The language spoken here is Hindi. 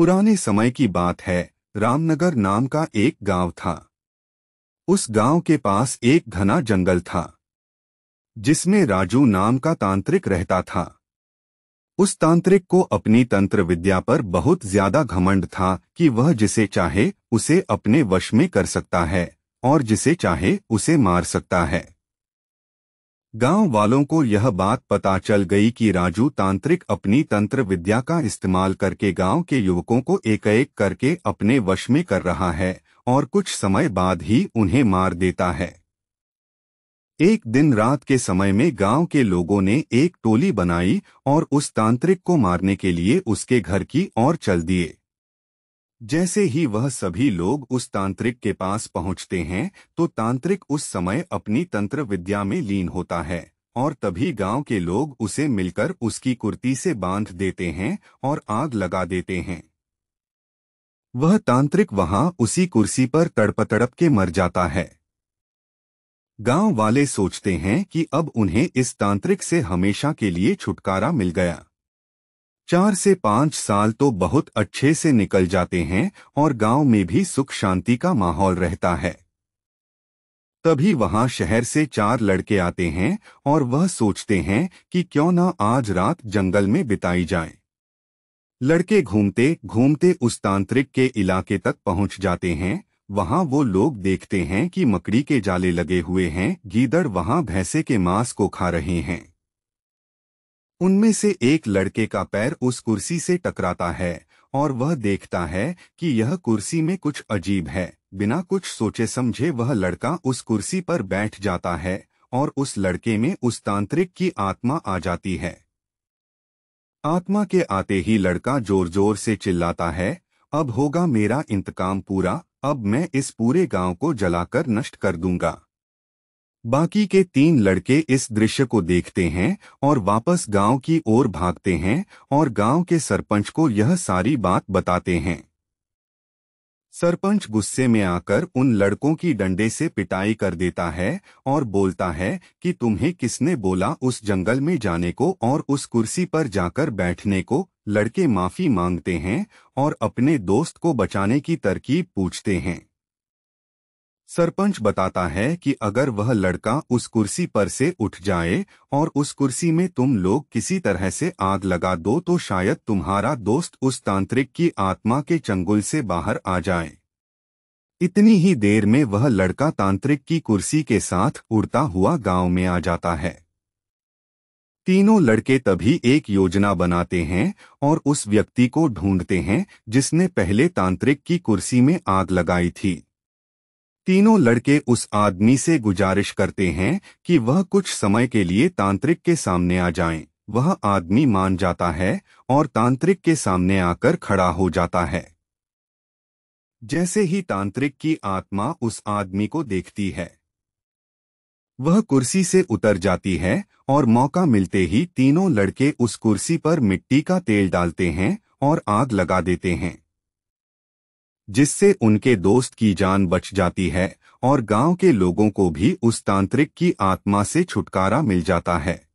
पुराने समय की बात है रामनगर नाम का एक गांव था उस गांव के पास एक घना जंगल था जिसमें राजू नाम का तांत्रिक रहता था उस तांत्रिक को अपनी तंत्र विद्या पर बहुत ज्यादा घमंड था कि वह जिसे चाहे उसे अपने वश में कर सकता है और जिसे चाहे उसे मार सकता है गांव वालों को यह बात पता चल गई कि राजू तांत्रिक अपनी तंत्र विद्या का इस्तेमाल करके गांव के युवकों को एक एक करके अपने वश में कर रहा है और कुछ समय बाद ही उन्हें मार देता है एक दिन रात के समय में गांव के लोगों ने एक टोली बनाई और उस तांत्रिक को मारने के लिए उसके घर की ओर चल दिए जैसे ही वह सभी लोग उस तांत्रिक के पास पहुंचते हैं तो तांत्रिक उस समय अपनी तंत्र विद्या में लीन होता है और तभी गांव के लोग उसे मिलकर उसकी कुर्ती से बांध देते हैं और आग लगा देते हैं वह तांत्रिक वहां उसी कुर्सी पर तड़पतड़प के मर जाता है गांव वाले सोचते हैं कि अब उन्हें इस तांत्रिक से हमेशा के लिए छुटकारा मिल गया चार से पाँच साल तो बहुत अच्छे से निकल जाते हैं और गांव में भी सुख शांति का माहौल रहता है तभी वहां शहर से चार लड़के आते हैं और वह सोचते हैं कि क्यों ना आज रात जंगल में बिताई जाए लड़के घूमते घूमते उस तांत्रिक के इलाके तक पहुंच जाते हैं वहां वो लोग देखते हैं कि मकड़ी के जाले लगे हुए हैं गीदड़ वहां भैंसे के मांस को खा रहे हैं उनमें से एक लड़के का पैर उस कुर्सी से टकराता है और वह देखता है कि यह कुर्सी में कुछ अजीब है बिना कुछ सोचे समझे वह लड़का उस कुर्सी पर बैठ जाता है और उस लड़के में उस तांत्रिक की आत्मा आ जाती है आत्मा के आते ही लड़का जोर जोर से चिल्लाता है अब होगा मेरा इंतकाम पूरा अब मैं इस पूरे गांव को जलाकर नष्ट कर दूंगा बाकी के तीन लड़के इस दृश्य को देखते हैं और वापस गांव की ओर भागते हैं और गांव के सरपंच को यह सारी बात बताते हैं सरपंच गुस्से में आकर उन लड़कों की डंडे से पिटाई कर देता है और बोलता है कि तुम्हें किसने बोला उस जंगल में जाने को और उस कुर्सी पर जाकर बैठने को लड़के माफी मांगते हैं और अपने दोस्त को बचाने की तरकीब पूछते हैं सरपंच बताता है कि अगर वह लड़का उस कुर्सी पर से उठ जाए और उस कुर्सी में तुम लोग किसी तरह से आग लगा दो तो शायद तुम्हारा दोस्त उस तांत्रिक की आत्मा के चंगुल से बाहर आ जाए इतनी ही देर में वह लड़का तांत्रिक की कुर्सी के साथ उड़ता हुआ गांव में आ जाता है तीनों लड़के तभी एक योजना बनाते हैं और उस व्यक्ति को ढूंढते हैं जिसने पहले तांत्रिक की कुर्सी में आग लगाई थी तीनों लड़के उस आदमी से गुजारिश करते हैं कि वह कुछ समय के लिए तांत्रिक के सामने आ जाएं। वह आदमी मान जाता है और तांत्रिक के सामने आकर खड़ा हो जाता है जैसे ही तांत्रिक की आत्मा उस आदमी को देखती है वह कुर्सी से उतर जाती है और मौका मिलते ही तीनों लड़के उस कुर्सी पर मिट्टी का तेल डालते हैं और आग लगा देते हैं जिससे उनके दोस्त की जान बच जाती है और गांव के लोगों को भी उस तांत्रिक की आत्मा से छुटकारा मिल जाता है